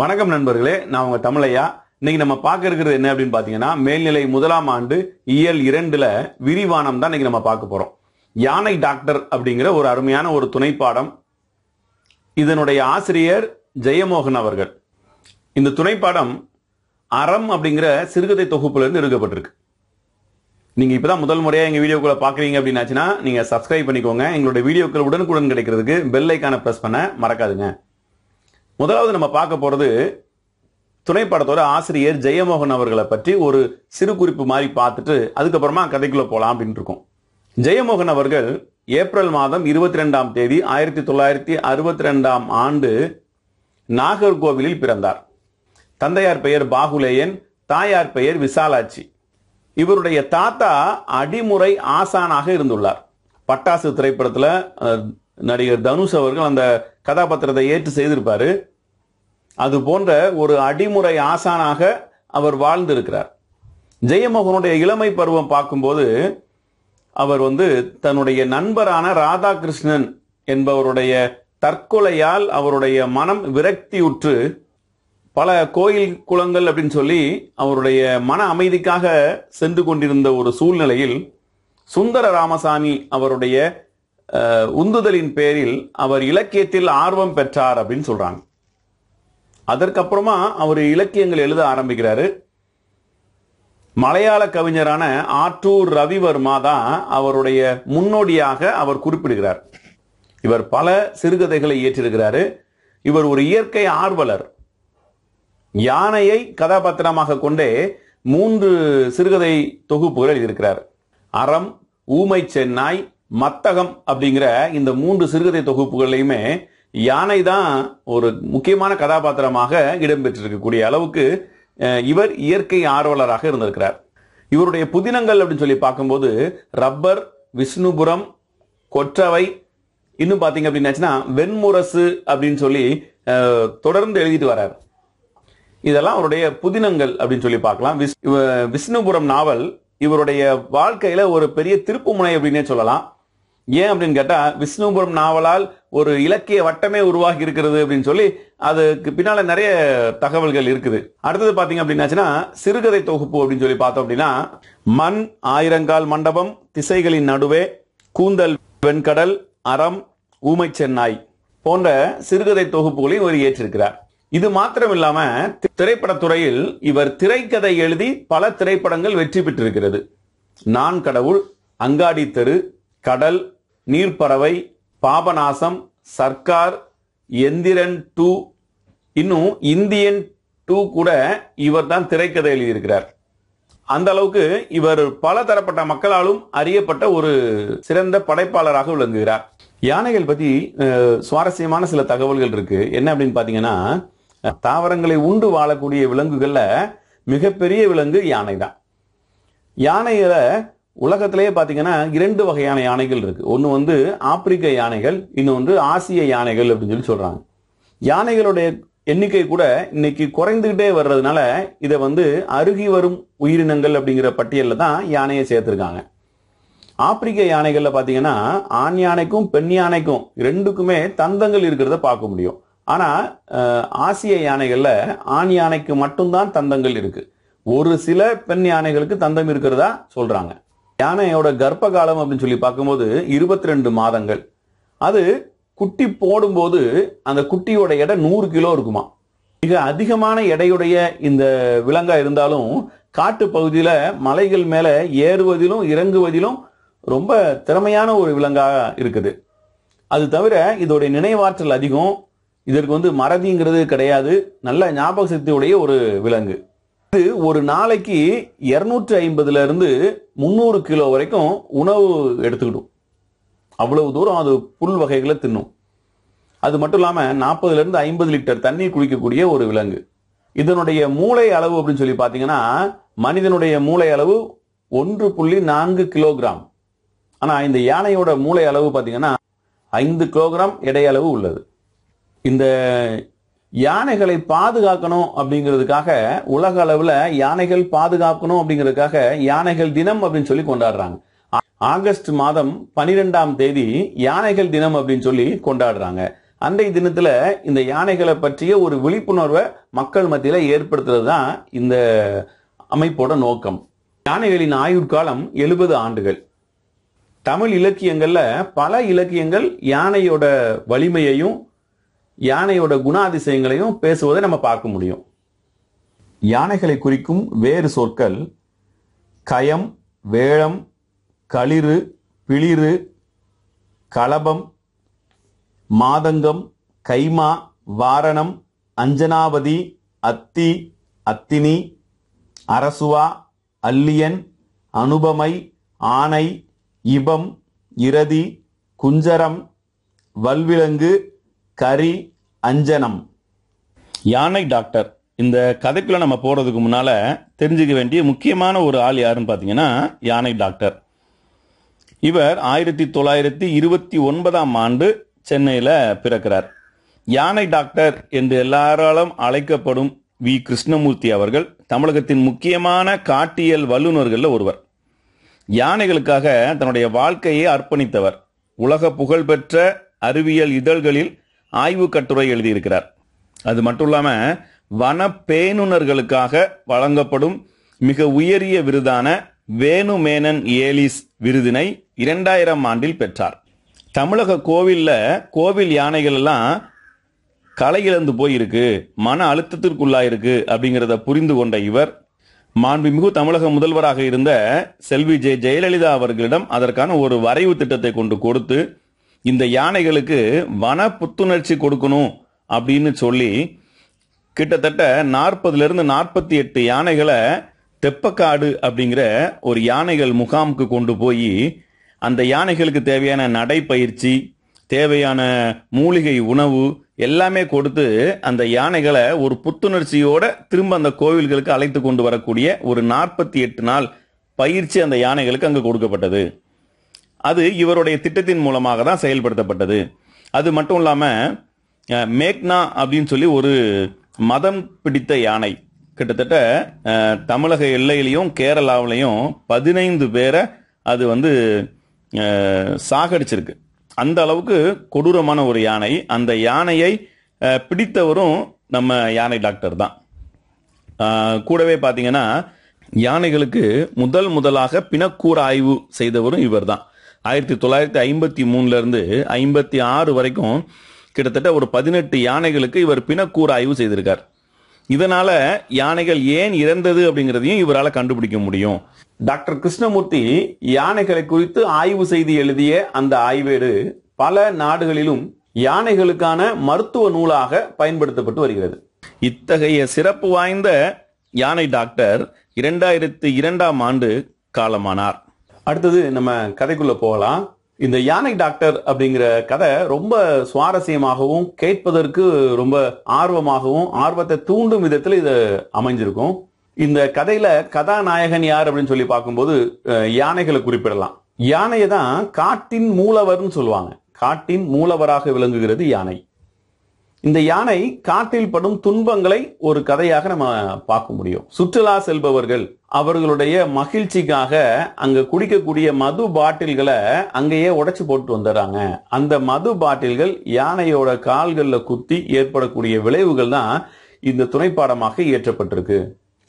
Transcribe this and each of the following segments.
வணக்கம் நண்பர்களே நான் உங்க தமிழையா இன்னைக்கு நம்ம பார்க்க இருக்கிறது என்ன அப்படின்னு பாத்தீங்கன்னா மேல்நிலை முதலாம் ஆண்டு இயல் இரண்டுல விரிவானம் தான் இன்னைக்கு நம்ம பார்க்க போறோம் யானை டாக்டர் அப்படிங்கிற ஒரு அருமையான ஒரு துணை பாடம் இதனுடைய ஆசிரியர் ஜெயமோகன் அவர்கள் இந்த துணைப்பாடம் அறம் அப்படிங்கிற சிறுகதை இருந்து எடுக்கப்பட்டிருக்கு நீங்கள் இப்போ தான் முதல் முறையாக எங்கள் வீடியோக்குள்ளே பார்க்குறீங்க அப்படின்னாச்சுன்னா நீங்கள் சப்ஸ்கிரைப் பண்ணிக்கோங்க எங்களுடைய வீடியோக்கள் உடனுக்குடன் கிடைக்கிறதுக்கு பெல் ஐக்கான ப்ரெஸ் பண்ண மறக்காதுங்க முதலாவது நம்ம பார்க்க போகிறது துணைப்படத்தோட ஆசிரியர் ஜெயமோகன் அவர்களை பற்றி ஒரு சிறு குறிப்பு மாதிரி பார்த்துட்டு அதுக்கப்புறமா கதைக்குள்ளே போகலாம் அப்படின்ட்டு இருக்கோம் ஜெயமோகன் அவர்கள் ஏப்ரல் மாதம் இருபத்தி ரெண்டாம் தேதி ஆயிரத்தி தொள்ளாயிரத்தி அறுபத்தி ரெண்டாம் ஆண்டு நாகர்கோவிலில் பிறந்தார் தந்தையார் பெயர் பாகுலேயன் தாயார் பெயர் விசாலாட்சி இவருடைய தாத்தா அடிமுறை ஆசானாக இருந்துள்ளார் பட்டாசு திரைப்படத்தில் நடிகர் தனுஷ் அவர்கள் அந்த கதாபாத்திரத்தை ஏற்று செய்திருப்பார் அது போன்ற ஒரு அடிமுறை ஆசானாக அவர் வாழ்ந்திருக்கிறார் ஜெயமோகனுடைய இளமை பருவம் பார்க்கும்போது அவர் வந்து தன்னுடைய நண்பரான ராதாகிருஷ்ணன் என்பவருடைய தற்கொலையால் அவருடைய மனம் விரக்தியுற்று பல கோயில் குளங்கள் அப்படின்னு சொல்லி அவருடைய மன அமைதிக்காக சென்று கொண்டிருந்த ஒரு சூழ்நிலையில் சுந்தர ராமசாமி அவருடைய உந்துதலின் பேரில் அவர் இலக்கியத்தில் ஆர்வம் பெற்றார் அப்படின்னு சொல்றாங்க அதற்கப்புறமா அவர் இலக்கியங்கள் எழுத ஆரம்பிக்கிறாரு மலையாள கவிஞரான ஆற்றூர் ரவிவர்மா தான் அவருடைய முன்னோடியாக அவர் குறிப்பிடுகிறார் இவர் பல சிறுகதைகளை இயற்றிருக்கிறாரு இவர் ஒரு இயற்கை ஆர்வலர் யானையை கதாபாத்திரமாக கொண்டே மூன்று சிறுகதை தொகுப்புகள் எழுதியிருக்கிறார் அறம் ஊமை சென்னாய் மத்தகம் அப்படிங்கிற இந்த மூன்று சிறுகதை தொகுப்புகளையுமே யானை தான் ஒரு முக்கியமான கதாபாத்திரமாக இடம்பெற்றிருக்கக்கூடிய அளவுக்கு இவர் இயற்கை ஆர்வலராக இருந்திருக்கிறார் இவருடைய புதினங்கள் அப்படின்னு சொல்லி பார்க்கும்போது ரப்பர் விஷ்ணுபுரம் கொற்றவை இன்னும் பார்த்தீங்க அப்படின்னாச்சுன்னா வெண்முரசு அப்படின்னு சொல்லி தொடர்ந்து எழுதிட்டு வரார் இதெல்லாம் அவருடைய புதினங்கள் அப்படின்னு சொல்லி பார்க்கலாம் விஷ்ணுபுரம் நாவல் இவருடைய வாழ்க்கையில ஒரு பெரிய திருப்பு முனை அப்படின்னே சொல்லலாம் ஏன் அப்படின்னு கேட்டா விஷ்ணுபுரம் நாவலால் ஒரு இலக்கிய வட்டமே உருவாகி இருக்கிறது அப்படின்னு சொல்லி அதுக்கு பின்னால நிறைய தகவல்கள் இருக்குது அடுத்தது பாத்தீங்க அப்படின்னாச்சுன்னா சிறுகதை தொகுப்பு அப்படின்னு சொல்லி பார்த்தோம் அப்படின்னா மண் ஆயிரங்கால் மண்டபம் திசைகளின் நடுவே கூந்தல் வெண்கடல் அறம் ஊமை சென்னாய் போன்ற சிறுகதை தொகுப்புகளையும் இவர் ஏற்றிருக்கிறார் இது மாத்திரம் இல்லாம திரைப்படத்துறையில் இவர் திரைக்கதை எழுதி பல திரைப்படங்கள் வெற்றி பெற்றிருக்கிறது நான் கடவுள் அங்காடி தெரு கடல் நீர்ப்பறவை பாபநாசம் சர்க்கார் எந்திரன் டூ இன்னும் இந்தியன் டூ கூட இவர் தான் திரைக்கதை எழுதியிருக்கிறார் அந்த அளவுக்கு இவர் பல தரப்பட்ட மக்களாலும் அறியப்பட்ட ஒரு சிறந்த படைப்பாளராக விளங்குகிறார் யானைகள் பத்தி சுவாரஸ்யமான சில தகவல்கள் இருக்கு என்ன அப்படின்னு பாத்தீங்கன்னா தாவரங்களை உண்டு வாழக்கூடிய விலங்குகள்ல மிகப்பெரிய விலங்கு யானை தான் யானைகளை உலகத்திலேயே பார்த்தீங்கன்னா இரண்டு வகையான யானைகள் இருக்கு ஒன்று வந்து ஆப்பிரிக்க யானைகள் இன்னும் வந்து ஆசிய யானைகள் அப்படின்னு சொல்லி சொல்றாங்க யானைகளுடைய எண்ணிக்கை கூட இன்னைக்கு குறைந்துகிட்டே வர்றதுனால இதை வந்து அருகி வரும் உயிரினங்கள் அப்படிங்கிற பட்டியலில் தான் யானையை சேர்த்துருக்காங்க ஆப்பிரிக்க யானைகளில் பார்த்தீங்கன்னா ஆண் யானைக்கும் பெண் யானைக்கும் ரெண்டுக்குமே தந்தங்கள் இருக்கிறத பார்க்க முடியும் ஆனால் ஆசிய யானைகளில் ஆண் யானைக்கு மட்டும்தான் தந்தங்கள் இருக்கு ஒரு சில பெண் யானைகளுக்கு தந்தம் இருக்கிறதா சொல்றாங்க யானையோட கர்ப்ப காலம் அப்படின்னு சொல்லி பார்க்கும்போது இருபத்தி ரெண்டு மாதங்கள் அது குட்டி போடும்போது அந்த குட்டியோட எடை நூறு கிலோ இருக்குமா மிக அதிகமான எடையுடைய இந்த விலங்கா இருந்தாலும் காட்டு பகுதியில மலைகள் மேல ஏறுவதிலும் இறங்குவதிலும் ரொம்ப திறமையான ஒரு விலங்காக இருக்குது அது தவிர இதோடைய நினைவாற்றல் அதிகம் இதற்கு வந்து மறதிங்கிறது கிடையாது நல்ல ஞாபக சக்தியுடைய ஒரு விலங்கு இது ஒரு நாளைக்கு இருநூற்றி ஐம்பதுல இருந்து முந்நூறு கிலோ வரைக்கும் உணவு எடுத்துக்கிடும் அவ்வளவு தூரம் அது புல் வகைகளை தின்னும் அது மட்டும் இல்லாமல் நாற்பதுல இருந்து ஐம்பது லிட்டர் தண்ணீர் குடிக்கக்கூடிய ஒரு விலங்கு இதனுடைய மூளை அளவு அப்படின்னு சொல்லி பார்த்தீங்கன்னா மனிதனுடைய மூளை அளவு ஒன்று புள்ளி நான்கு கிலோகிராம் ஆனால் இந்த யானையோட மூளை அளவு பார்த்தீங்கன்னா ஐந்து கிலோகிராம் எடை அளவு உள்ளது இந்த யானைகளை பாதுகாக்கணும் அப்படிங்கிறதுக்காக உலக அளவில் யானைகள் பாதுகாக்கணும் அப்படிங்கிறதுக்காக யானைகள் தினம் அப்படின்னு சொல்லி கொண்டாடுறாங்க ஆகஸ்ட் மாதம் பனிரெண்டாம் தேதி யானைகள் தினம் அப்படின்னு சொல்லி கொண்டாடுறாங்க அன்றைய தினத்தில் இந்த யானைகளை பற்றிய ஒரு விழிப்புணர்வை மக்கள் மத்தியில் ஏற்படுத்துறது தான் இந்த அமைப்போட நோக்கம் யானைகளின் ஆயுட்காலம் எழுபது ஆண்டுகள் தமிழ் இலக்கியங்களில் பல இலக்கியங்கள் யானையோட வலிமையையும் யானையோட குணாதிசயங்களையும் பேசுவதை நம்ம பார்க்க முடியும் யானைகளை குறிக்கும் வேறு சொற்கள் கயம் வேளம் களிறு பிளிறு கலபம் மாதங்கம் கைமா வாரணம் அஞ்சனாவதி அத்தி அத்தினி அரசுவா அல்லியன் அனுபமை ஆனை இபம் இரதி குஞ்சரம் வல்விலங்கு கரி அஞ்சனம் யானை டாக்டர் இந்த கதைக்குள்ள நம்ம போறதுக்கு முன்னால தெரிஞ்சுக்க வேண்டிய முக்கியமான ஒரு ஆள் யாருன்னு பாத்தீங்கன்னா யானை டாக்டர் இவர் ஆயிரத்தி தொள்ளாயிரத்தி இருபத்தி ஒன்பதாம் ஆண்டு சென்னையில பிறக்கிறார் யானை டாக்டர் என்று எல்லாராலும் அழைக்கப்படும் வி கிருஷ்ணமூர்த்தி அவர்கள் தமிழகத்தின் முக்கியமான காட்டியல் வல்லுநர்களில் ஒருவர் யானைகளுக்காக தன்னுடைய வாழ்க்கையை அர்ப்பணித்தவர் உலக புகழ்பெற்ற அறிவியல் இதழ்களில் ஆய்வு கட்டுரை எழுதியிருக்கிறார் அது மட்டும் இல்லாமல் வன பேணுனர்களுக்காக வழங்கப்படும் மிக உயரிய விருதான வேணுமேனன் ஏலிஸ் விருதினை இரண்டாயிரம் ஆண்டில் பெற்றார் தமிழக கோவிலில் கோவில் யானைகள் எல்லாம் கலை இழந்து போயிருக்கு மன அழுத்தத்திற்குள்ளாயிருக்கு அப்படிங்கிறத புரிந்து கொண்ட இவர் மாண்புமிகு தமிழக முதல்வராக இருந்த செல்வி ஜெ ஜெயலலிதா அவர்களிடம் அதற்கான ஒரு வரைவு திட்டத்தை கொண்டு கொடுத்து இந்த யானைகளுக்கு வன புத்துணர்ச்சி கொடுக்கணும் அப்படின்னு சொல்லி கிட்டத்தட்ட நாற்பதுலேருந்து நாற்பத்தி எட்டு யானைகளை தெப்பக்காடு அப்படிங்கிற ஒரு யானைகள் முகாமுக்கு கொண்டு போய் அந்த யானைகளுக்கு தேவையான நடைப்பயிற்சி தேவையான மூலிகை உணவு எல்லாமே கொடுத்து அந்த யானைகளை ஒரு புத்துணர்ச்சியோட திரும்ப அந்த கோவில்களுக்கு அழைத்து கொண்டு வரக்கூடிய ஒரு நாற்பத்தி எட்டு நாள் பயிற்சி அந்த யானைகளுக்கு அங்கே கொடுக்கப்பட்டது அது இவருடைய திட்டத்தின் மூலமாக தான் செயல்படுத்தப்பட்டது அது மட்டும் இல்லாமல் மேக்னா அப்படின்னு சொல்லி ஒரு மதம் பிடித்த யானை கிட்டத்தட்ட தமிழக எல்லையிலையும் கேரளாவிலையும் பதினைந்து பேரை அது வந்து சாகடிச்சிருக்கு அந்த அளவுக்கு கொடூரமான ஒரு யானை அந்த யானையை பிடித்தவரும் நம்ம யானை டாக்டர் தான் கூடவே பார்த்தீங்கன்னா யானைகளுக்கு முதல் முதலாக பிணக்கூற ஆய்வு செய்தவரும் இவர் தான் ஆயிரத்தி தொள்ளாயிரத்தி ஐம்பத்தி மூணுலேருந்து ஐம்பத்தி ஆறு வரைக்கும் கிட்டத்தட்ட ஒரு பதினெட்டு யானைகளுக்கு இவர் பிணக்கூறு ஆய்வு செய்திருக்கார் இதனால யானைகள் ஏன் இறந்தது அப்படிங்கிறதையும் இவரால் கண்டுபிடிக்க முடியும் டாக்டர் கிருஷ்ணமூர்த்தி யானைகளை குறித்து ஆய்வு செய்து எழுதிய அந்த ஆய்வேடு பல நாடுகளிலும் யானைகளுக்கான மருத்துவ நூலாக பயன்படுத்தப்பட்டு வருகிறது இத்தகைய சிறப்பு வாய்ந்த யானை டாக்டர் இரண்டாயிரத்தி இரண்டாம் ஆண்டு காலமானார் அடுத்தது நம்ம கதைக்குள்ள போகலாம் இந்த யானை டாக்டர் அப்படிங்கிற கதை ரொம்ப சுவாரஸ்யமாகவும் கேட்பதற்கு ரொம்ப ஆர்வமாகவும் ஆர்வத்தை தூண்டும் விதத்தில் இது அமைஞ்சிருக்கும் இந்த கதையில கதாநாயகன் யார் அப்படின்னு சொல்லி பார்க்கும்போது யானைகளை குறிப்பிடலாம் யானையை தான் காட்டின் மூலவர்னு சொல்லுவாங்க காட்டின் மூலவராக விளங்குகிறது யானை இந்த யானை காட்டில் படும் துன்பங்களை ஒரு கதையாக நம்ம பார்க்க முடியும் சுற்றுலா செல்பவர்கள் அவர்களுடைய மகிழ்ச்சிக்காக அங்க குடிக்கக்கூடிய மது பாட்டில்களை அங்கேயே உடைச்சு போட்டு வந்துடுறாங்க அந்த மது பாட்டில்கள் யானையோட கால்களில் குத்தி ஏற்படக்கூடிய விளைவுகள் தான் இந்த துணைப்பாடமாக இயற்றப்பட்டிருக்கு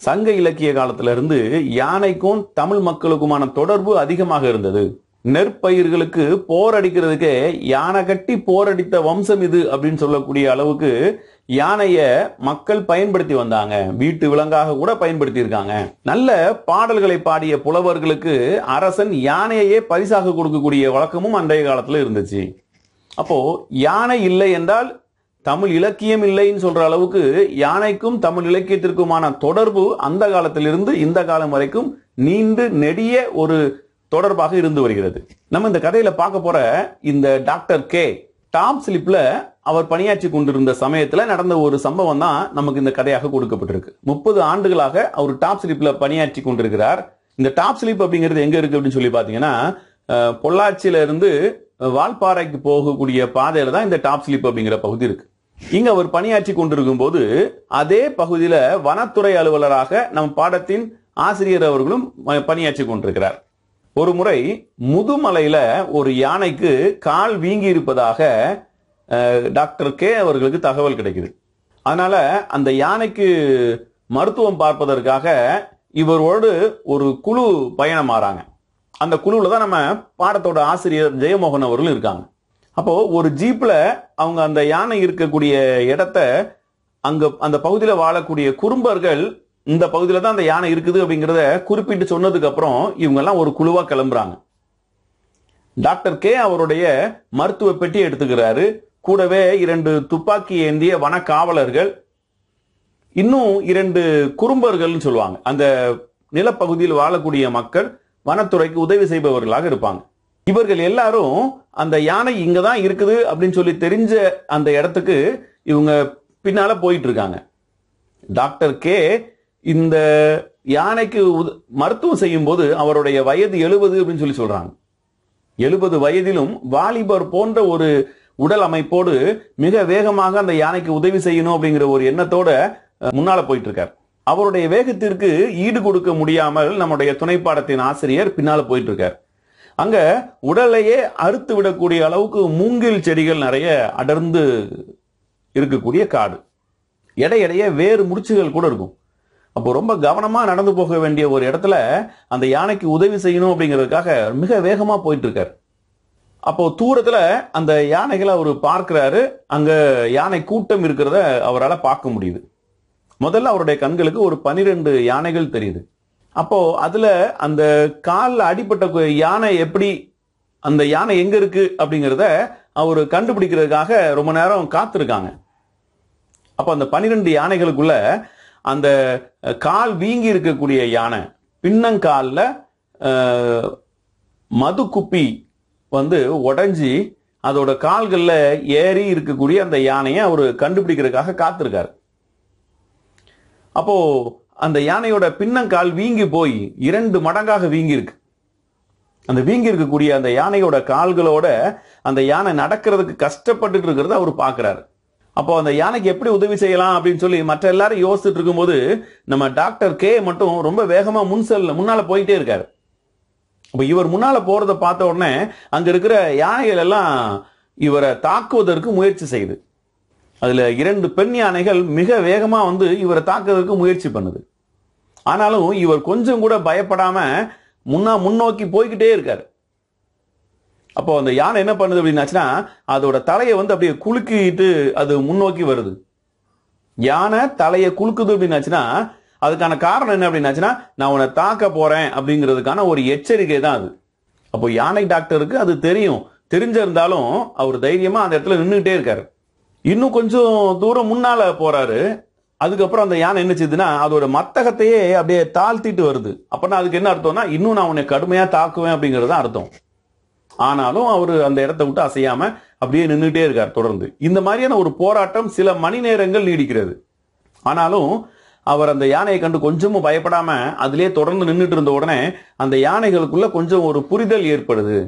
சங்க இலக்கிய காலத்திலிருந்து யானைக்கும் தமிழ் மக்களுக்குமான தொடர்பு அதிகமாக இருந்தது நெற்பயிர்களுக்கு போர் அடிக்கிறதுக்கே யானை கட்டி போரடித்த வம்சம் இது அப்படின்னு சொல்லக்கூடிய அளவுக்கு யானையை மக்கள் பயன்படுத்தி வந்தாங்க வீட்டு விலங்காக கூட பயன்படுத்தி இருக்காங்க நல்ல பாடல்களை பாடிய புலவர்களுக்கு அரசன் யானையே பரிசாக கொடுக்கக்கூடிய வழக்கமும் அன்றைய காலத்தில் இருந்துச்சு அப்போ யானை இல்லை என்றால் தமிழ் இலக்கியம் இல்லைன்னு சொல்ற அளவுக்கு யானைக்கும் தமிழ் இலக்கியத்திற்குமான தொடர்பு அந்த காலத்திலிருந்து இந்த காலம் வரைக்கும் நீண்டு நெடிய ஒரு தொடர்பாக இருந்து வருகிறது நம்ம இந்த கதையில பார்க்க போற இந்த டாக்டர் கே டாப் ஸ்லிப்பில் அவர் பணியாற்றி கொண்டிருந்த சமயத்தில் நடந்த ஒரு சம்பவம் தான் நமக்கு இந்த கதையாக கொடுக்கப்பட்டிருக்கு முப்பது ஆண்டுகளாக அவர் டாப் ஸ்லிப்பில் பணியாற்றி கொண்டிருக்கிறார் இந்த டாப் ஸ்லிப் அப்படிங்கிறது எங்கே இருக்குது அப்படின்னு சொல்லி பார்த்தீங்கன்னா பொள்ளாச்சியில இருந்து வால்பாறைக்கு போகக்கூடிய பாதையில் தான் இந்த டாப் ஸ்லிப் அப்படிங்கிற பகுதி இருக்கு இங்க அவர் பணியாற்றி கொண்டிருக்கும் போது அதே பகுதியில வனத்துறை அலுவலராக நம் பாடத்தின் ஆசிரியர் அவர்களும் பணியாற்றி கொண்டிருக்கிறார் ஒரு முறை முதுமலையில ஒரு யானைக்கு கால் வீங்கி இருப்பதாக டாக்டர் கே அவர்களுக்கு தகவல் கிடைக்குது அதனால அந்த யானைக்கு மருத்துவம் பார்ப்பதற்காக இவரோடு ஒரு குழு பயணம் ஆறாங்க அந்த குழுவில் தான் நம்ம பாடத்தோட ஆசிரியர் ஜெயமோகன் அவர்களும் இருக்காங்க அப்போ ஒரு ஜீப்ல அவங்க அந்த யானை இருக்கக்கூடிய இடத்த அங்க அந்த பகுதியில் வாழக்கூடிய குறும்பர்கள் இந்த பகுதியில் தான் அந்த யானை இருக்குது அப்படிங்கிறத குறிப்பிட்டு சொன்னதுக்கு அப்புறம் இவங்கெல்லாம் ஒரு குழுவா கிளம்புறாங்க டாக்டர் கே அவருடைய மருத்துவ பெட்டி எடுத்துக்கிறாரு கூடவே இரண்டு துப்பாக்கி ஏந்திய வன காவலர்கள் இன்னும் இரண்டு குறும்பர்கள்னு சொல்லுவாங்க அந்த நிலப்பகுதியில் வாழக்கூடிய மக்கள் வனத்துறைக்கு உதவி செய்பவர்களாக இருப்பாங்க இவர்கள் எல்லாரும் அந்த யானை இங்க தான் இருக்குது அப்படின்னு சொல்லி தெரிஞ்ச அந்த இடத்துக்கு இவங்க பின்னால போயிட்டு இருக்காங்க டாக்டர் கே இந்த யானைக்கு மருத்துவம் செய்யும் போது அவருடைய வயது எழுபது அப்படின்னு சொல்லி சொல்றாங்க எழுபது வயதிலும் வாலிபர் போன்ற ஒரு உடல் அமைப்போடு மிக வேகமாக அந்த யானைக்கு உதவி செய்யணும் அப்படிங்கிற ஒரு எண்ணத்தோட முன்னால போயிட்டு இருக்கார் அவருடைய வேகத்திற்கு ஈடு கொடுக்க முடியாமல் நம்முடைய துணைப்பாடத்தின் ஆசிரியர் பின்னால போயிட்டு இருக்கார் அங்க உடலையே அறுத்து விடக்கூடிய அளவுக்கு மூங்கில் செடிகள் நிறைய அடர்ந்து இருக்கக்கூடிய காடு எடையடைய வேறு முடிச்சுகள் கூட இருக்கும் அப்போ ரொம்ப கவனமாக நடந்து போக வேண்டிய ஒரு இடத்துல அந்த யானைக்கு உதவி செய்யணும் அப்படிங்கிறதுக்காக மிக வேகமாக போயிட்டு இருக்காரு அப்போ தூரத்தில் அந்த யானைகளை அவர் பார்க்கிறாரு அங்கே யானை கூட்டம் இருக்கிறத அவரால் பார்க்க முடியுது முதல்ல அவருடைய கண்களுக்கு ஒரு பனிரெண்டு யானைகள் தெரியுது அப்போ அதுல அந்த காலில் அடிப்பட்ட யானை எப்படி அந்த யானை எங்க இருக்கு அப்படிங்கிறத அவர் கண்டுபிடிக்கிறதுக்காக ரொம்ப நேரம் காத்திருக்காங்க அப்போ அந்த பனிரெண்டு யானைகளுக்குள்ள அந்த கால் வீங்கி இருக்கக்கூடிய யானை பின்னங்காலில் மது குப்பி வந்து உடஞ்சி அதோட கால்களில் ஏறி இருக்கக்கூடிய அந்த யானையை அவர் கண்டுபிடிக்கிறதுக்காக காத்திருக்காரு அப்போ அந்த யானையோட பின்னங்கால் வீங்கி போய் இரண்டு மடங்காக வீங்கி இருக்கு அந்த வீங்கி இருக்கக்கூடிய அந்த யானையோட கால்களோட அந்த யானை நடக்கிறதுக்கு கஷ்டப்பட்டு இருக்கிறத அவர் பார்க்குறாரு அப்போ அந்த யானைக்கு எப்படி உதவி செய்யலாம் அப்படின்னு சொல்லி மற்ற எல்லாரும் யோசிச்சுட்டு இருக்கும்போது நம்ம டாக்டர் கே மட்டும் ரொம்ப வேகமா முன் செல்ல முன்னால போயிட்டே இருக்காரு இப்போ இவர் முன்னால போறத பார்த்த உடனே அங்க இருக்கிற யானைகள் எல்லாம் இவரை தாக்குவதற்கு முயற்சி செய்யுது அதுல இரண்டு பெண் யானைகள் மிக வேகமா வந்து இவரை தாக்குவதற்கு முயற்சி பண்ணுது ஆனாலும் இவர் கொஞ்சம் கூட பயப்படாம முன்னா முன்னோக்கி போய்கிட்டே இருக்காரு அப்போ அந்த யானை என்ன பண்ணுது அப்படின்னாச்சுன்னா அதோட தலையை வந்து அப்படியே குலுக்கிட்டு அது முன்னோக்கி வருது யானை தலையை குலுக்குது அப்படின்னாச்சுன்னா அதுக்கான காரணம் என்ன அப்படின்னாச்சுன்னா நான் உன்னை தாக்க போறேன் அப்படிங்கிறதுக்கான ஒரு எச்சரிக்கை தான் அது அப்போ யானை டாக்டருக்கு அது தெரியும் தெரிஞ்சிருந்தாலும் அவர் தைரியமா அந்த இடத்துல நின்றுகிட்டே இருக்காரு இன்னும் கொஞ்சம் தூரம் முன்னால போறாரு அதுக்கப்புறம் அந்த யானை என்ன செய்யுதுன்னா அதோட மத்தகத்தையே அப்படியே தாழ்த்திட்டு வருது அப்படின்னா அதுக்கு என்ன அர்த்தம்னா இன்னும் நான் உன்னை கடுமையா தாக்குவேன் அப்படிங்கிறது அர்த்தம் ஆனாலும் அவர் அந்த இடத்த விட்டு அசையாம அப்படியே நின்றுட்டே இருக்கார் தொடர்ந்து இந்த மாதிரியான ஒரு போராட்டம் சில மணி நேரங்கள் நீடிக்கிறது ஆனாலும் அவர் அந்த யானையை கண்டு கொஞ்சமும் பயப்படாம அதுலேயே தொடர்ந்து நின்றுட்டு இருந்த உடனே அந்த யானைகளுக்குள்ள கொஞ்சம் ஒரு புரிதல் ஏற்படுது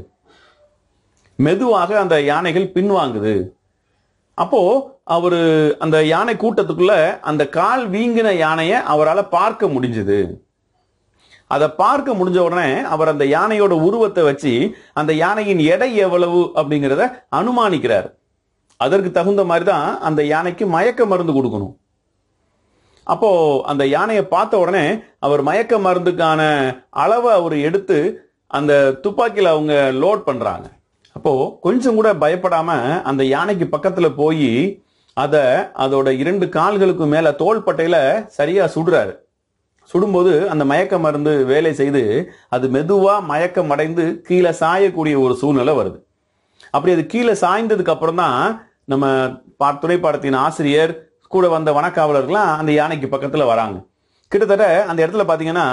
மெதுவாக அந்த யானைகள் பின்வாங்குது அப்போ அவர் அந்த யானை கூட்டத்துக்குள்ள அந்த கால் வீங்கின யானையை அவரால் பார்க்க முடிஞ்சது அதை பார்க்க முடிஞ்ச உடனே அவர் அந்த யானையோட உருவத்தை வச்சு அந்த யானையின் எடை எவ்வளவு அப்படிங்கிறத அனுமானிக்கிறார் அதற்கு தகுந்த மாதிரி தான் அந்த யானைக்கு மயக்க மருந்து கொடுக்கணும் அப்போ அந்த யானையை பார்த்த உடனே அவர் மயக்க மருந்துக்கான அளவை அவர் எடுத்து அந்த துப்பாக்கியில் அவங்க லோட் பண்ணுறாங்க அப்போ கொஞ்சம் கூட பயப்படாம அந்த யானைக்கு பக்கத்துல போய் அதை அதோட இரண்டு கால்களுக்கு மேல தோள்பட்டையில் சரியா சுடுறாரு சுடும்போது அந்த மயக்க மருந்து வேலை செய்து அது மெதுவாக மயக்கம் அடைந்து கீழே சாயக்கூடிய ஒரு சூழ்நிலை வருது அப்படி அது கீழே சாய்ந்ததுக்கு அப்புறம் தான் நம்ம துணைப்பாடத்தின் ஆசிரியர் கூட வந்த வனக்காவலர்கள்லாம் அந்த யானைக்கு பக்கத்தில் வராங்க கிட்டத்தட்ட அந்த இடத்துல பார்த்தீங்கன்னா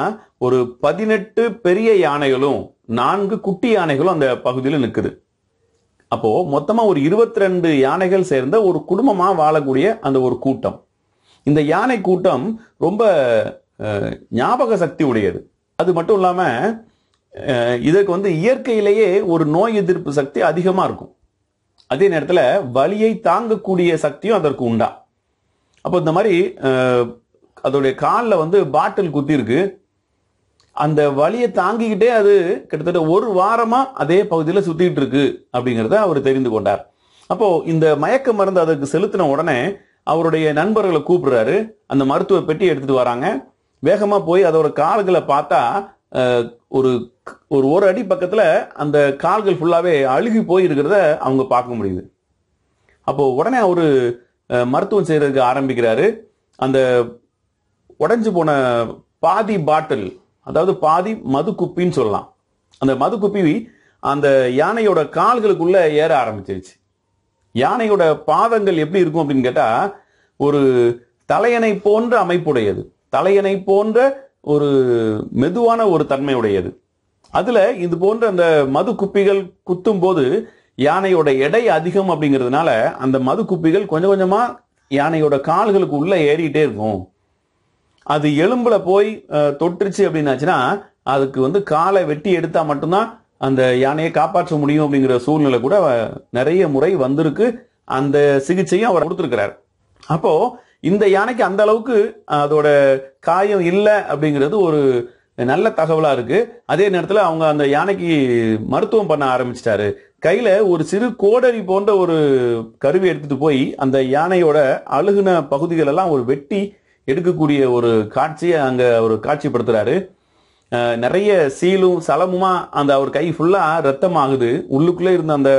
ஒரு பதினெட்டு பெரிய யானைகளும் நான்கு குட்டி யானைகளும் அந்த பகுதியில் நிற்குது அப்போ மொத்தமா ஒரு இருபத்தி ரெண்டு யானைகள் சேர்ந்த ஒரு குடும்பமா வாழக்கூடிய அந்த ஒரு கூட்டம் இந்த யானை கூட்டம் ரொம்ப ஞாபக சக்தி உடையது அது மட்டும் இல்லாமல் இதற்கு வந்து இயற்கையிலேயே ஒரு நோய் எதிர்ப்பு சக்தி அதிகமாக இருக்கும் அதே நேரத்தில் வலியை தாங்கக்கூடிய சக்தியும் அதற்கு உண்டா அப்போ இந்த மாதிரி அதோடைய காலில் வந்து பாட்டில் குத்திருக்கு அந்த வலியை தாங்கிக்கிட்டே அது கிட்டத்தட்ட ஒரு வாரமாக அதே பகுதியில் சுற்றிக்கிட்டு இருக்கு அப்படிங்கிறத அவர் தெரிந்து கொண்டார் அப்போது இந்த மயக்க மருந்து அதற்கு செலுத்தின உடனே அவருடைய நண்பர்களை கூப்பிடுறாரு அந்த மருத்துவ பெட்டி எடுத்துகிட்டு வராங்க வேகமா போய் அதோட கால்களை பார்த்தா ஒரு ஒரு ஒரு அடி பக்கத்துல அந்த கால்கள் ஃபுல்லாவே அழுகி போய் இருக்கிறத அவங்க பார்க்க முடியுது அப்போ உடனே அவரு மருத்துவம் செய்யறதுக்கு ஆரம்பிக்கிறாரு அந்த உடஞ்சு போன பாதி பாட்டில் அதாவது பாதி மது குப்பின்னு சொல்லலாம் அந்த மது குப்பி அந்த யானையோட கால்களுக்குள்ள ஏற ஆரம்பிச்சிருச்சு யானையோட பாதங்கள் எப்படி இருக்கும் அப்படின்னு கேட்டா ஒரு தலையணை போன்ற அமைப்புடையது தலையணை போன்ற ஒரு மெதுவான ஒரு தன்மையுடையது அதுல இது போன்ற அந்த மது குப்பிகள் குத்தும் போது யானையோட எடை அதிகம் அப்படிங்கிறதுனால அந்த மது குப்பிகள் கொஞ்சம் கொஞ்சமா யானையோட கால்களுக்கு உள்ள ஏறிட்டே இருக்கும் அது எலும்புல போய் தொற்றுச்சு அப்படின்னாச்சுன்னா அதுக்கு வந்து காலை வெட்டி எடுத்தா மட்டும்தான் அந்த யானையை காப்பாற்ற முடியும் அப்படிங்கிற சூழ்நிலை கூட நிறைய முறை வந்திருக்கு அந்த சிகிச்சையும் அவர் கொடுத்துருக்கிறார் அப்போ இந்த யானைக்கு அந்த அளவுக்கு அதோட காயம் இல்லை அப்படிங்கிறது ஒரு நல்ல தகவலாக இருக்குது அதே நேரத்தில் அவங்க அந்த யானைக்கு மருத்துவம் பண்ண ஆரம்பிச்சிட்டாரு கையில் ஒரு சிறு கோடரி போன்ற ஒரு கருவி எடுத்துகிட்டு போய் அந்த யானையோட அழுகுன பகுதிகளெல்லாம் ஒரு வெட்டி எடுக்கக்கூடிய ஒரு காட்சியை அங்கே ஒரு காட்சிப்படுத்துகிறாரு நிறைய சீலும் சலமுமா அந்த அவர் கை ஃபுல்லாக ரத்தமாகுது உள்ளுக்குள்ளே இருந்த அந்த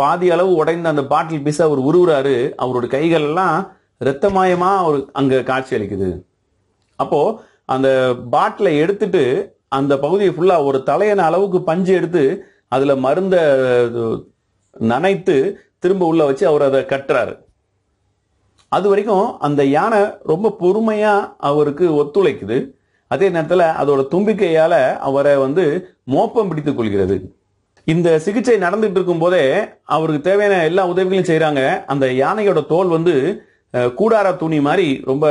பாதி அளவு உடைந்த அந்த பாட்டில் பீஸை அவர் உருவுறாரு அவரோட கைகள் எல்லாம் இரத்தமயமா ஒரு அங்க காட்சி அளிக்குது அப்போ அந்த பாட்டில எடுத்துட்டு அந்த பகுதியை ஃபுல்லா ஒரு தலையன அளவுக்கு பஞ்சு எடுத்து அதுல மருந்த நனைத்து திரும்ப உள்ள வச்சு அவர் அதை கட்டுறாரு அது வரைக்கும் அந்த யானை ரொம்ப பொறுமையா அவருக்கு ஒத்துழைக்குது அதே நேரத்தில் அதோட தும்பிக்கையால அவரை வந்து மோப்பம் பிடித்துக் கொள்கிறது இந்த சிகிச்சை நடந்துட்டு இருக்கும் போதே அவருக்கு தேவையான எல்லா உதவிகளையும் செய்யறாங்க அந்த யானையோட தோல் வந்து கூடார துணி மாதிரி ரொம்ப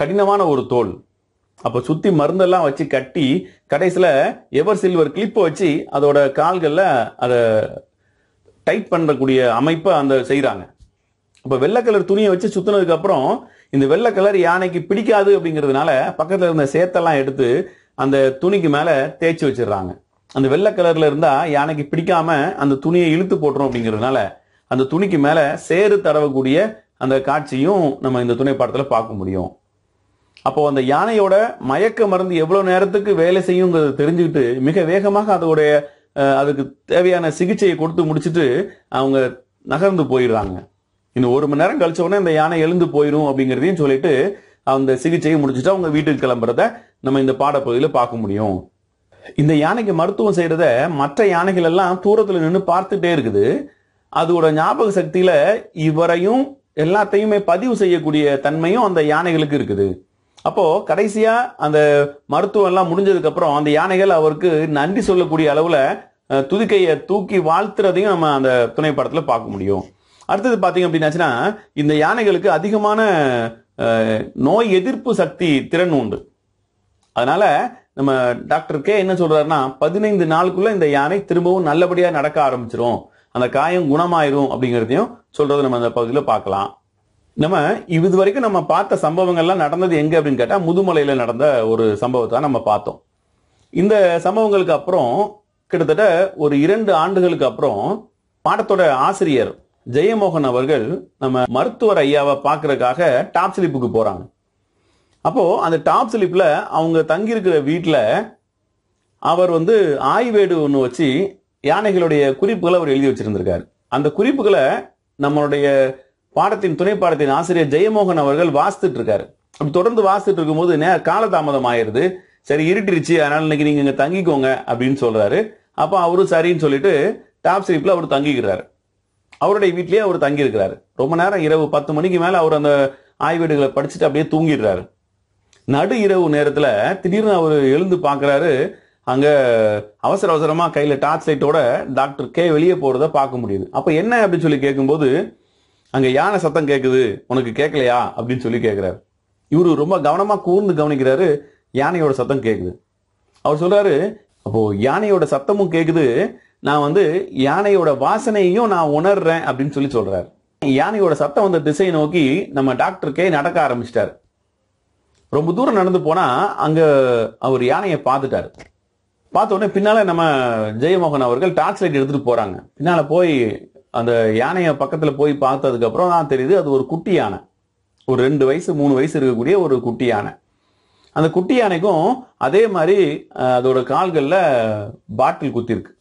கடினமான ஒரு தோல் அப்போ சுத்தி மருந்தெல்லாம் வச்சு கட்டி கடைசியில் எவர் சில்வர் கிளிப்பை வச்சு அதோட கால்களில் அதை டைட் பண்ணக்கூடிய அமைப்பை அந்த செய்கிறாங்க அப்போ வெள்ளை கலர் துணியை வச்சு சுத்தினதுக்கு அப்புறம் இந்த வெள்ளை கலர் யானைக்கு பிடிக்காது அப்படிங்கிறதுனால பக்கத்தில் இருந்த சேத்தெல்லாம் எடுத்து அந்த துணிக்கு மேலே தேய்ச்சி வச்சிடுறாங்க அந்த வெள்ளை கலரில் இருந்தால் யானைக்கு பிடிக்காம அந்த துணியை இழுத்து போட்டுரும் அப்படிங்கிறதுனால அந்த துணிக்கு மேலே சேறு தடவக்கூடிய அந்த காட்சியும் நம்ம இந்த துணை பாடத்தில் பார்க்க முடியும் அப்போது அந்த யானையோட மயக்க மருந்து எவ்வளோ நேரத்துக்கு வேலை செய்யுங்கிறத தெரிஞ்சுக்கிட்டு மிக வேகமாக அதோடைய அதுக்கு தேவையான சிகிச்சையை கொடுத்து முடிச்சுட்டு அவங்க நகர்ந்து போயிடுறாங்க இன்னும் ஒரு மணி நேரம் கழிச்ச இந்த யானை எழுந்து போயிடும் அப்படிங்கிறதையும் சொல்லிட்டு அந்த சிகிச்சையை முடிச்சுட்டு அவங்க வீட்டுக்கு கிளம்புறத நம்ம இந்த பாடப்பகுதியில் பார்க்க முடியும் இந்த யானைக்கு மருத்துவம் செய்கிறத மற்ற யானைகள் எல்லாம் தூரத்தில் நின்று பார்த்துட்டே இருக்குது அதோட ஞாபக சக்தியில் இவரையும் எல்லாத்தையுமே பதிவு செய்யக்கூடிய தன்மையும் அந்த யானைகளுக்கு இருக்குது அப்போ கடைசியா அந்த மருத்துவம் எல்லாம் முடிஞ்சதுக்கு அப்புறம் அந்த யானைகள் அவருக்கு நன்றி சொல்லக்கூடிய அளவுல துதிக்கையை தூக்கி வாழ்த்துறதையும் நம்ம அந்த துணை படத்துல பார்க்க முடியும் அடுத்தது பாத்தீங்க அப்படின்னாச்சுன்னா இந்த யானைகளுக்கு அதிகமான நோய் எதிர்ப்பு சக்தி திறன் உண்டு அதனால நம்ம டாக்டர் கே என்ன சொல்றாருன்னா பதினைந்து நாளுக்குள்ள இந்த யானை திரும்பவும் நல்லபடியா நடக்க ஆரம்பிச்சிரும் அந்த காயம் குணமாயிரும் அப்படிங்கிறதையும் சொல்றது நம்ம அந்த பகுதியில் பார்க்கலாம் நம்ம இது வரைக்கும் நம்ம பார்த்த சம்பவங்கள்லாம் நடந்தது எங்க அப்படின்னு கேட்டால் முதுமலையில் நடந்த ஒரு சம்பவத்தை நம்ம பார்த்தோம் இந்த சம்பவங்களுக்கு அப்புறம் கிட்டத்தட்ட ஒரு இரண்டு ஆண்டுகளுக்கு அப்புறம் பாடத்தோட ஆசிரியர் ஜெயமோகன் அவர்கள் நம்ம மருத்துவர் ஐயாவை பார்க்கறதுக்காக டாப் ஸ்லிப்புக்கு போறாங்க அப்போ அந்த டாப் ஸ்லிப்பில் அவங்க தங்கியிருக்கிற வீட்டில் அவர் வந்து ஆய்வேடு ஒன்று வச்சு யானைகளுடைய குறிப்புகளை அவர் எழுதி வச்சிருந்திருக்கார் அந்த குறிப்புகளை நம்மளுடைய பாடத்தின் துணை பாடத்தின் ஆசிரியர் ஜெயமோகன் அவர்கள் வாசித்துட்டு இருக்காரு அப்படி தொடர்ந்து வாசித்துட்டு இருக்கும்போது நே காலதாமதம் ஆயிடுது சரி இருட்டிருச்சு அதனால இன்னைக்கு நீங்க இங்க தங்கிக்கோங்க அப்படின்னு சொல்றாரு அப்போ அவரும் சரின்னு சொல்லிட்டு டாப் ஸ்லீப்ல அவர் தங்கிக்கிறாரு அவருடைய வீட்லயே அவர் தங்கியிருக்கிறாரு ரொம்ப நேரம் இரவு பத்து மணிக்கு மேல அவர் அந்த ஆய்வீடுகளை படிச்சுட்டு அப்படியே தூங்கிடுறாரு நடு இரவு நேரத்துல திடீர்னு அவர் எழுந்து பாக்குறாரு அங்கே அவசர அவசரமாக கையில் டார்ச் லைட்டோட டாக்டர் கே வெளியே போகிறத பார்க்க முடியுது அப்போ என்ன அப்படின்னு சொல்லி கேட்கும்போது அங்கே யானை சத்தம் கேட்குது உனக்கு கேட்கலையா அப்படின்னு சொல்லி கேட்குறாரு இவரு ரொம்ப கவனமாக கூர்ந்து கவனிக்கிறாரு யானையோட சத்தம் கேட்குது அவர் சொல்கிறாரு அப்போது யானையோட சத்தமும் கேட்குது நான் வந்து யானையோட வாசனையும் நான் உணர்றேன் அப்படின்னு சொல்லி சொல்கிறாரு யானையோட சத்தம் வந்த திசையை நோக்கி நம்ம டாக்டர் கே நடக்க ஆரம்பிச்சிட்டாரு ரொம்ப தூரம் நடந்து போனால் அங்கே அவர் யானையை பார்த்துட்டாரு பார்த்த உடனே பின்னால நம்ம ஜெயமோகன் அவர்கள் டார்ச் லைட் எடுத்துட்டு போறாங்க பின்னால போய் அந்த யானையை பக்கத்துல போய் பார்த்ததுக்கு அப்புறம் தான் தெரியுது அது ஒரு குட்டி யானை ஒரு ரெண்டு வயசு மூணு வயசு இருக்கக்கூடிய ஒரு குட்டி யானை அந்த குட்டி யானைக்கும் அதே மாதிரி அதோட கால்களில் பாட்டில் குத்திருக்கு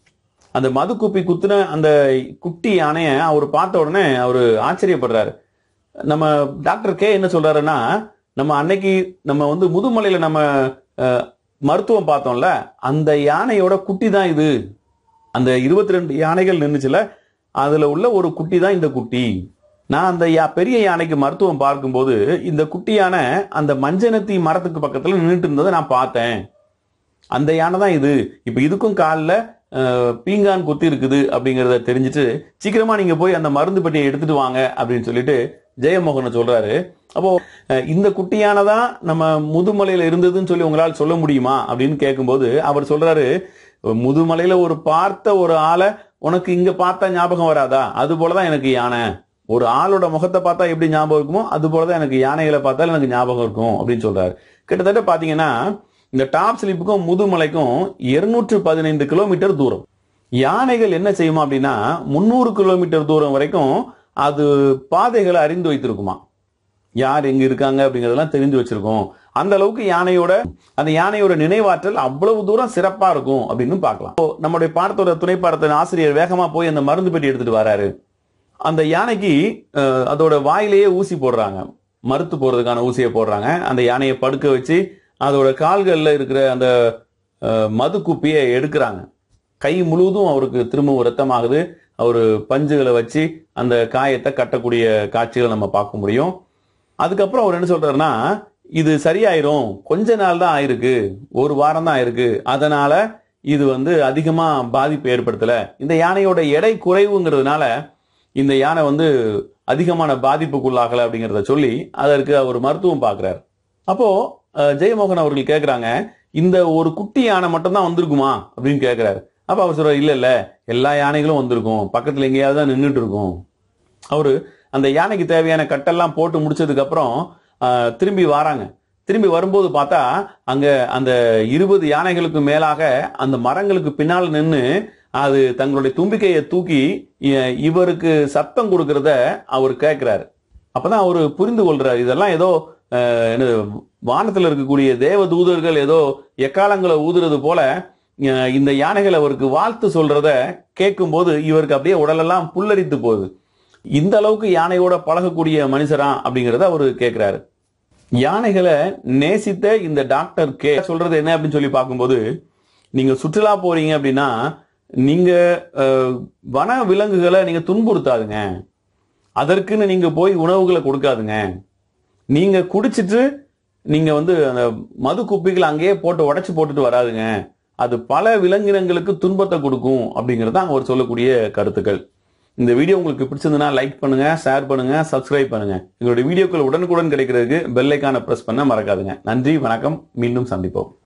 அந்த மது குப்பி குத்துன அந்த குட்டி யானையை அவர் பார்த்த உடனே அவர் ஆச்சரியப்படுறாரு நம்ம டாக்டர் கே என்ன சொல்றாருன்னா நம்ம அன்னைக்கு நம்ம வந்து முதுமலையில நம்ம மருத்துவம் பார்த்தோம்ல அந்த யானையோட குட்டி தான் இது அந்த இருபத்தி ரெண்டு யானைகள் நின்றுச்சுல அதில் உள்ள ஒரு குட்டி தான் இந்த குட்டி நான் அந்த யா பெரிய யானைக்கு மருத்துவம் பார்க்கும்போது இந்த குட்டியான அந்த மஞ்சனத்தி மரத்துக்கு பக்கத்தில் நின்றுட்டு இருந்ததை நான் பார்த்தேன் அந்த யானை தான் இது இப்போ இதுக்கும் காலில் பீங்கான் குத்தி இருக்குது அப்படிங்கிறத தெரிஞ்சுட்டு சீக்கிரமாக நீங்கள் போய் அந்த மருந்து பெட்டியை எடுத்துகிட்டு வாங்க அப்படின்னு சொல்லிட்டு ஜெயமோகனை சொல்கிறாரு அப்போ இந்த குட்டியானதான் நம்ம முதுமலையில இருந்ததுன்னு சொல்லி உங்களால் சொல்ல முடியுமா அப்படின்னு கேட்கும்போது அவர் சொல்றாரு முதுமலையில ஒரு பார்த்த ஒரு ஆளை உனக்கு இங்க பார்த்தா ஞாபகம் வராதா அது போலதான் எனக்கு யானை ஒரு ஆளோட முகத்தை பார்த்தா எப்படி ஞாபகம் இருக்குமோ அது போலதான் எனக்கு யானைகளை பார்த்தாலும் எனக்கு ஞாபகம் இருக்கும் அப்படின்னு சொல்றாரு கிட்டத்தட்ட பாத்தீங்கன்னா இந்த டாப் ஸ்லிப்புக்கும் முதுமலைக்கும் இருநூற்று பதினைந்து கிலோமீட்டர் தூரம் யானைகள் என்ன செய்யுமா அப்படின்னா முன்னூறு கிலோமீட்டர் தூரம் வரைக்கும் அது பாதைகளை அறிந்து வைத்திருக்குமா யார் எங்க இருக்காங்க அப்படிங்கறதெல்லாம் தெரிஞ்சு வச்சிருக்கோம் அந்த அளவுக்கு யானையோட அந்த யானையோட நினைவாற்றல் அவ்வளவு தூரம் சிறப்பா இருக்கும் அப்படின்னு பார்க்கலாம் நம்முடைய பாடத்தோட துணை பாடத்தின் ஆசிரியர் வேகமா போய் அந்த மருந்து பெட்டி எடுத்துட்டு வராரு அந்த யானைக்கு அதோட வாயிலேயே ஊசி போடுறாங்க மறுத்து போறதுக்கான ஊசியை போடுறாங்க அந்த யானையை படுக்க வச்சு அதோட கால்களில் இருக்கிற அந்த மது குப்பியை எடுக்கிறாங்க கை முழுவதும் அவருக்கு திரும்பவும் ரத்தமாகுது அவர் பஞ்சுகளை வச்சு அந்த காயத்தை கட்டக்கூடிய காட்சிகளை நம்ம பார்க்க முடியும் அதுக்கப்புறம் அவர் என்ன சொல்றாருன்னா இது சரியாயிரும் கொஞ்ச நாள் தான் ஆயிருக்கு ஒரு வாரம் தான் ஆயிருக்கு அதனால இது வந்து அதிகமா பாதிப்பு ஏற்படுத்தல இந்த யானையோட எடை குறைவுங்கிறதுனால இந்த யானை வந்து அதிகமான பாதிப்புக்குள்ளாகல அப்படிங்கிறத சொல்லி அதற்கு அவர் மருத்துவம் பார்க்கிறார் அப்போ ஜெயமோகன் அவர்கள் கேட்கிறாங்க இந்த ஒரு குட்டி யானை மட்டும்தான் வந்திருக்குமா அப்படின்னு கேட்கிறாரு அப்ப அவர் சொல்றாரு இல்ல இல்ல எல்லா யானைகளும் வந்திருக்கும் பக்கத்துல எங்கேயாவது தான் நின்றுட்டு இருக்கும் அவரு அந்த யானைக்கு தேவையான கட்டெல்லாம் போட்டு முடிச்சதுக்கு அப்புறம் திரும்பி வராங்க திரும்பி வரும்போது பார்த்தா அங்க அந்த இருபது யானைகளுக்கு மேலாக அந்த மரங்களுக்கு பின்னால் நின்று அது தங்களுடைய தும்பிக்கையை தூக்கி இவருக்கு சத்தம் கொடுக்கறத அவர் கேட்கிறாரு அப்பதான் அவரு புரிந்து கொள்றாரு இதெல்லாம் ஏதோ என்னது வானத்தில் இருக்கக்கூடிய தேவ தூதர்கள் ஏதோ எக்காலங்களை ஊதுறது போல இந்த யானைகள் அவருக்கு வாழ்த்து சொல்றத கேட்கும் போது இவருக்கு அப்படியே உடலெல்லாம் புல்லரித்து போகுது இந்த அளவுக்கு யானையோட பழகக்கூடிய மனுஷரா அப்படிங்கறத அவரு கேட்கிறாரு யானைகளை நேசித்த இந்த டாக்டர் கே சொல்றது என்ன அப்படின்னு சொல்லி பார்க்கும்போது நீங்க சுற்றுலா போறீங்க அப்படின்னா நீங்க வன விலங்குகளை நீங்க துன்புறுத்தாதுங்க அதற்குன்னு நீங்க போய் உணவுகளை கொடுக்காதுங்க நீங்க குடிச்சிட்டு நீங்க வந்து அந்த மது குப்பிகளை அங்கேயே போட்டு உடச்சு போட்டுட்டு வராதுங்க அது பல விலங்கினங்களுக்கு துன்பத்தை கொடுக்கும் அப்படிங்கிறது தான் அவர் சொல்லக்கூடிய கருத்துக்கள் இந்த வீடியோ உங்களுக்கு பிடிச்சிருந்தனா லைக் பண்ணுங்க ஷேர் பண்ணுங்க சப்ஸ்கிரைப் பண்ணுங்க எங்களுடைய வீடியோக்கள் உடனுக்குடன் கிடைக்கிறதுக்கு பெல்லைக்கான பிரஸ் பண்ண மறக்காதுங்க நன்றி வணக்கம் மீண்டும் சந்திப்போம்